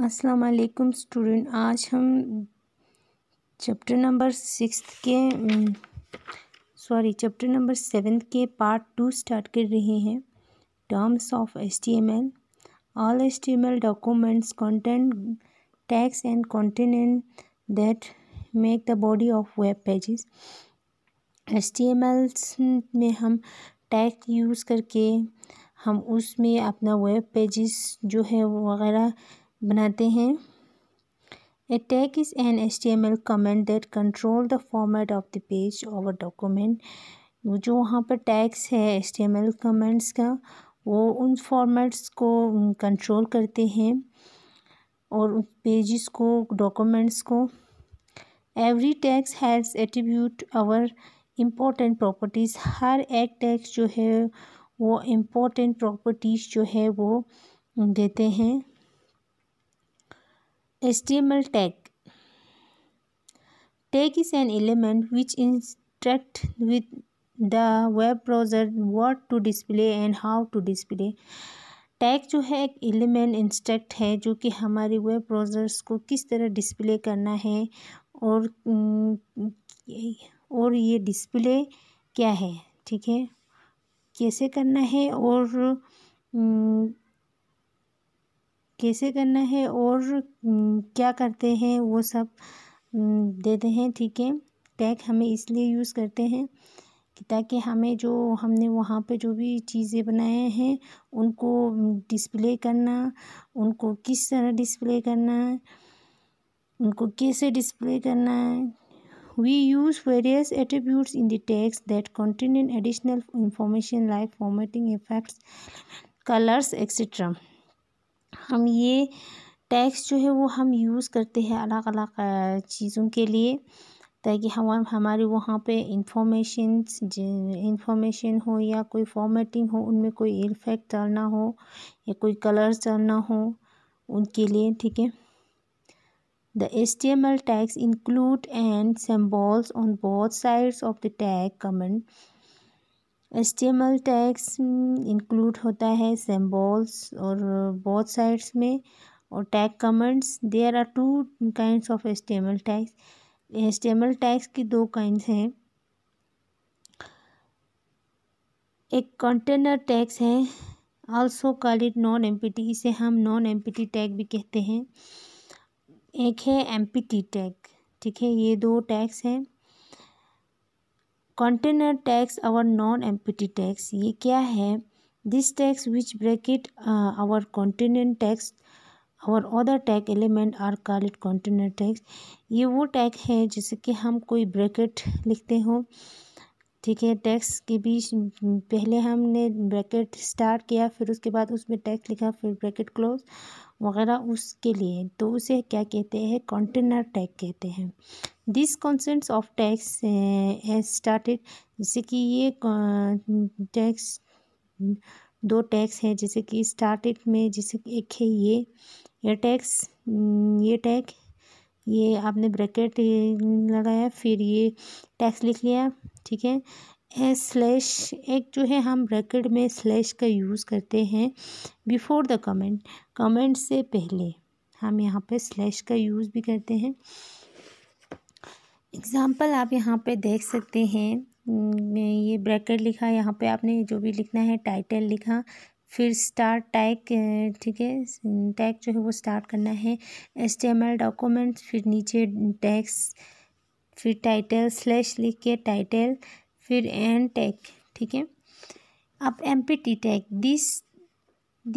अस्सलाम वालेकुम स्टूडेंट आज हम चैप्टर नंबर सिक्स के सॉरी चैप्टर नंबर सेवन्थ के पार्ट टू स्टार्ट कर रहे हैं terms of S T M L all S T M L documents content tags and content that make the body of web pages S T M L में हम tag use करके हम उसमें अपना web pages जो है वगैरह बनाते हैं a is an S T M L comment that control the format of the page और डॉक्यूमेंट वो जो वहाँ पर टैग्स है S T M L comments का वो उन फॉर्मेट्स को कंट्रोल करते हैं और पेजिस को डॉक्यूमेंट्स को every tags has attribute our important properties हर एक टैक्स जो है वो इम्पोर्टेंट प्रॉपर्टीज़ जो है वो देते हैं HTML tag Tag is an element which instruct with the web browser what to display and how to display tag जो है एक एलिमेंट इंस्ट्रक्ट है जो कि हमारे वेब ब्राउज़र्स को किस तरह डिस्प्ले करना है और और ये डिस्प्ले क्या है ठीक है कैसे करना है और कैसे करना है और क्या करते हैं वो सब देते हैं ठीक है टैग हमें इसलिए यूज़ करते हैं कि ताकि हमें जो हमने वहाँ पे जो भी चीज़ें बनाए हैं उनको डिस्प्ले करना उनको किस तरह डिस्प्ले करना है उनको कैसे डिस्प्ले करना है we use various attributes in the text that contain additional information like formatting effects colours etcetera हम ये टैक्स जो है वो हम यूज़ करते हैं अलग अलग चीज़ों के लिए ताकि हम हमारे वहाँ पे इंफॉर्मेशन इंफॉर्मेशन हो या कोई फॉर्मेटिंग हो उनमें कोई इफेक्ट डालना हो या कोई कलर्स डालना हो उनके लिए ठीक है The HTML tags include and symbols on both sides of the tag command HTML tags include होता है सेम्बॉल्स और बहुत साइड्स में और tag comments there are two kinds of H tags H tags की दो काइंड्स हैं एक कंटेनर टैग्स है also call it non T इसे हम नॉन टी टैग भी कहते हैं एक है टी टैग ठीक है ये दो टैग्स हैं कंटेनर टैक्स और नॉन एम्पिटी टैक्स ये क्या है this tags which bracket our content tags और other tag element are it container tags ये वो टैक है जैसे कि हम कोई ब्रैकेट लिखते हो ठीक है टैक्स के बीच पहले हमने ब्रैकेट स्टार्ट किया फिर उसके बाद उसमें टैक्स लिखा फिर ब्रैकेट क्लोज वगैरह उसके लिए तो उसे क्या कहते हैं कंटेनर टैग कहते हैं this consists of tags started जैसे कि ये टैक्स दो टैक्स हैं जैसे कि स्टार्टेड में जैसे एक है ये ये टैक्स ये टैग ये आपने ब्रैकेट लगाया फिर ये टैक्स लिख लिया ठीक है ए स्लैश एक जो है हम ब्रैकेट में स्लैश का यूज़ करते हैं बिफोर द कमेंट कमेंट से पहले हम यहाँ पे स्लैश का यूज़ भी करते हैं एग्ज़ाम्पल आप यहाँ पे देख सकते हैं ये ब्रैकेट लिखा यहाँ पे आपने जो भी लिखना है टाइटल लिखा फिर स्टार्ट टैग ठीक है टैग जो है वो स्टार्ट करना है S T M L document फिर नीचे टैक्स फिर टाइटल स्लैश लिख के टाइटल फिर एंड टैग ठीक है अब M P T tag this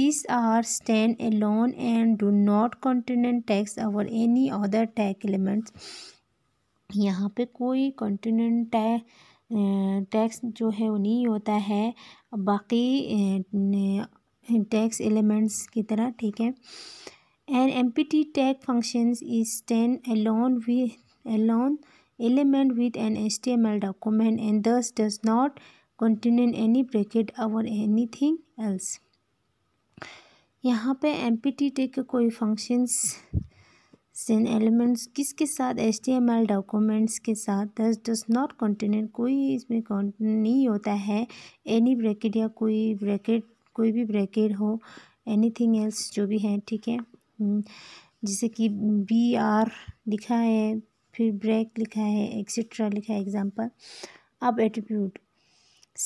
this are stand alone and do not content tags our any other tag elements यहाँ पे कोई कॉन्टिनेंट टै टैक्स जो है वो नहीं होता है बाकी टैक्स एलिमेंट्स की तरह ठीक है N M P T tag functions is alone element with N S T M L document and this does not not any bracket or anything else यहाँ पे एम पी टी टेक कोई functions सिन elements किसके साथ H T M L documents के साथ दस does not continent कोई इसमें नहीं होता है एनी ब्रैकेट या कोई ब्रैकेट कोई भी ब्रैकेट हो एनीथिंग एल्स जो भी है ठीक है हम्म, जैसे कि बी आर लिखा है फिर ब्रेक लिखा है एक्सेट्रा लिखा है एग्जाम्पल अब attribute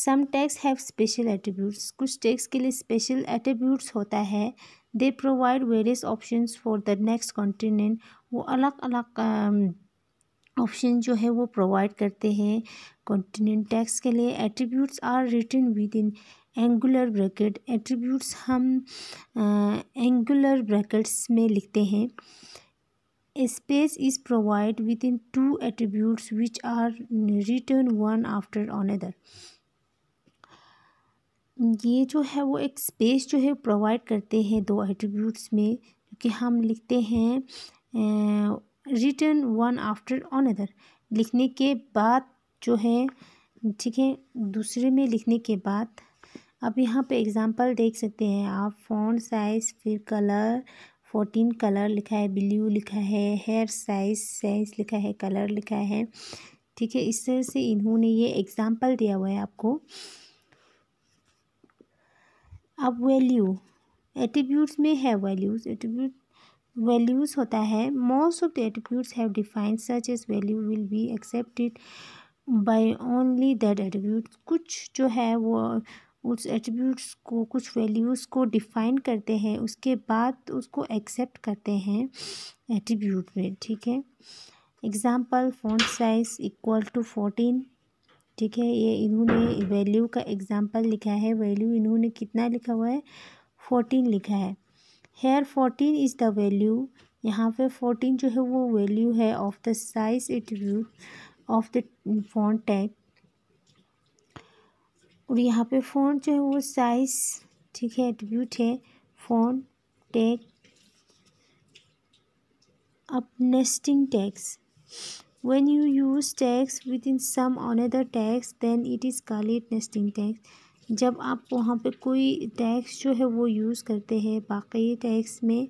some tags have special attributes कुछ टैक्स के लिए स्पेशल एट्रीब्यूट्स होता है they provide various option for the next content वो अलग अलग ऑप्शन um, जो है वो प्रोवाइड करते हैं कॉन्टिनेंट टैक्स के लिए attributes are written within angular bracket attributes हम एंगुलर uh, ब्रैकेट्स में लिखते हैं space provide within two attributes which are written one after another ये जो है वो एक स्पेस जो है प्रोवाइड करते हैं दो एट्रीब्यूट्स में क्योंकि हम लिखते हैं written one after another लिखने के बाद जो है ठीक है दूसरे में लिखने के बाद अब यहाँ पे एग्ज़ाम्पल देख सकते हैं आप फोन साइज़ फिर कलर फोर्टीन कलर लिखा है ब्लू लिखा है हेयर साइज साइज़ लिखा है कलर लिखा है ठीक है इस तरह से इन्होंने ये एग्ज़ाम्पल दिया हुआ है आपको अब वैल्यू एटीब्यूट्स में है वैल्यूज़ एटीब्यूट वैल्यूज़ होता है most of the attributes have defined such as value will be accepted by only that attribute कुछ जो है वो उस एटीब्यूट्स को कुछ वैल्यूज़ को डिफ़ाइन करते हैं उसके बाद उसको एक्सेप्ट करते हैं एटीब्यूट में ठीक है example font size equal to fourteen ठीक है ये इन्होंने वैल्यू का एग्जाम्पल लिखा है वैल्यू इन्होंने कितना लिखा हुआ है फोर्टीन लिखा है here fourteen is the value यहाँ पे फोर्टीन जो है वो वैल्यू है of the size it of the font tag और यहाँ पे फोन जो है वो साइज़ ठीक है एट्रीब्यूट है फोन टैग अब nesting tags When you use tags within some another tags then it is called nesting tags जब आप वहाँ पे कोई टैक्स जो है वो यूज़ करते हैं बाकी टैक्स में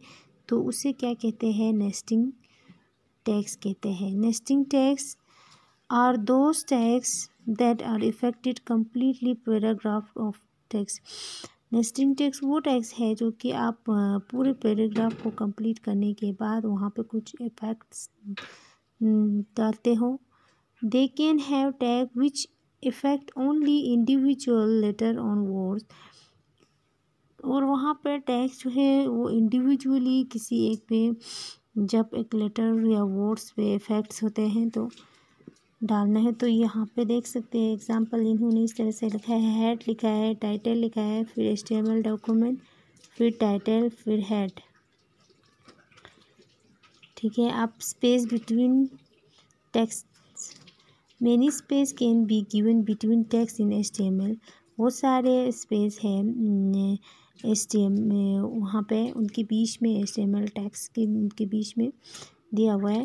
तो उसे क्या कहते हैं नेस्टिंग टैक्स कहते हैं nesting tags are those tags that are affected completely paragraph of tags nesting tags वो टैक्स है जो कि आप पूरे पैराग्राफ को कंप्लीट करने के बाद वहाँ पे कुछ इफेक्ट्स हम्म, डालते हो they can have tag which effect only individual letter on words और वहाँ पर टैग जो है वो इंडिविजुअली किसी एक पे जब एक लेटर या वर्ड्स पे इफ़ेक्ट्स होते हैं तो डालना है तो यहाँ पे देख सकते हैं एग्जांपल इन्होंने इस तरह से लिखा है हेड लिखा है टाइटल लिखा है फिर एच डॉक्यूमेंट फिर टाइटल फिर हेड ठीक है आप space between text many space can be given between text in L बहुत सारे स्पेस है एस टी एम वहाँ पर उनके बीच में S T M L tags के उनके बीच में दिया हुआ है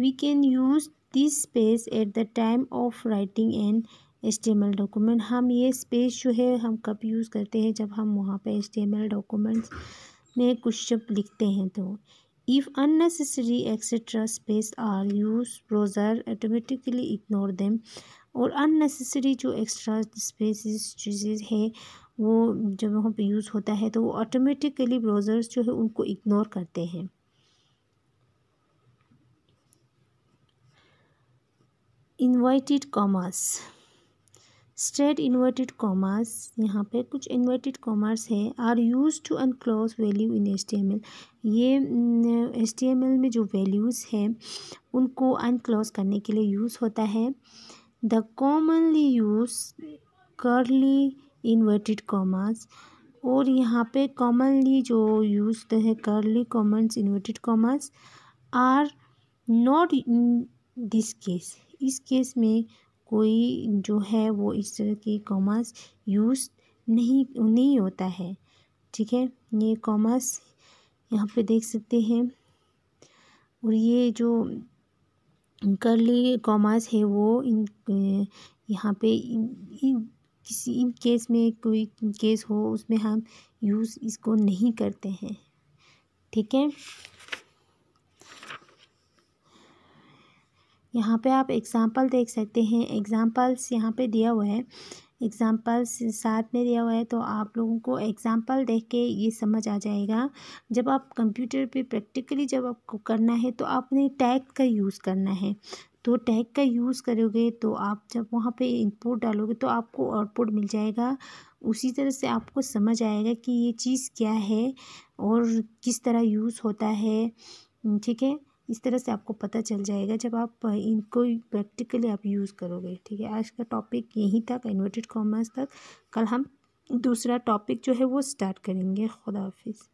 we can use this space at the time of writing and S T M L document हम ये स्पेस जो है हम कब यूज़ करते हैं जब हम वहाँ पर S T M L documents में कुछ शब्द लिखते हैं तो If unnecessary etc. space are used, browser automatically ignore them और unnecessary जो extra spaces चीज़ें हैं वो जब वहाँ पे यूज़ होता है तो वो ऑटोमेटिकली ब्राउज़र्स जो है उनको इग्नोर करते हैं invited commas straight inverted commas यहाँ पे कुछ इन्वर्टेड कॉमर्स है are use to enclose value in S ये एस में जो वैल्यूज़ हैं उनको अनक्लोज करने के लिए यूज़ होता है the commonly use curly inverted commas और यहाँ पे कॉमनली जो यूज है curly commas inverted commas are not in this case इस केस में कोई जो है वो इस तरह के कॉमर्स यूज़ नहीं नहीं होता है ठीक है ये कॉमर्स यहाँ पे देख सकते हैं और ये जो कर्ली कॉमर्स है वो इन यहाँ पे इन, इन किसी इन केस में कोई केस हो उसमें हम यूज़ इसको नहीं करते हैं ठीक है यहाँ पे आप एग्जांपल देख सकते हैं एग्जांपल्स यहाँ पे दिया हुआ है एग्जांपल्स साथ में दिया हुआ है तो आप लोगों को एग्जांपल देख के ये समझ आ जाएगा जब आप कंप्यूटर पे प्रैक्टिकली जब आपको करना है तो आपने टैग का यूज़ करना है तो टैग का यूज़ करोगे तो आप जब वहाँ पे इनपुट डालोगे तो आपको आउटपुट मिल जाएगा उसी तरह से आपको समझ आएगा कि ये चीज़ क्या है और किस तरह यूज़ होता है ठीक है इस तरह से आपको पता चल जाएगा जब आप इनको प्रैक्टिकली आप यूज़ करोगे ठीक है आज का टॉपिक यहीं तक इन्वर्टेड कॉमर्स तक कल हम दूसरा टॉपिक जो है वो स्टार्ट करेंगे खुदा हाफिज़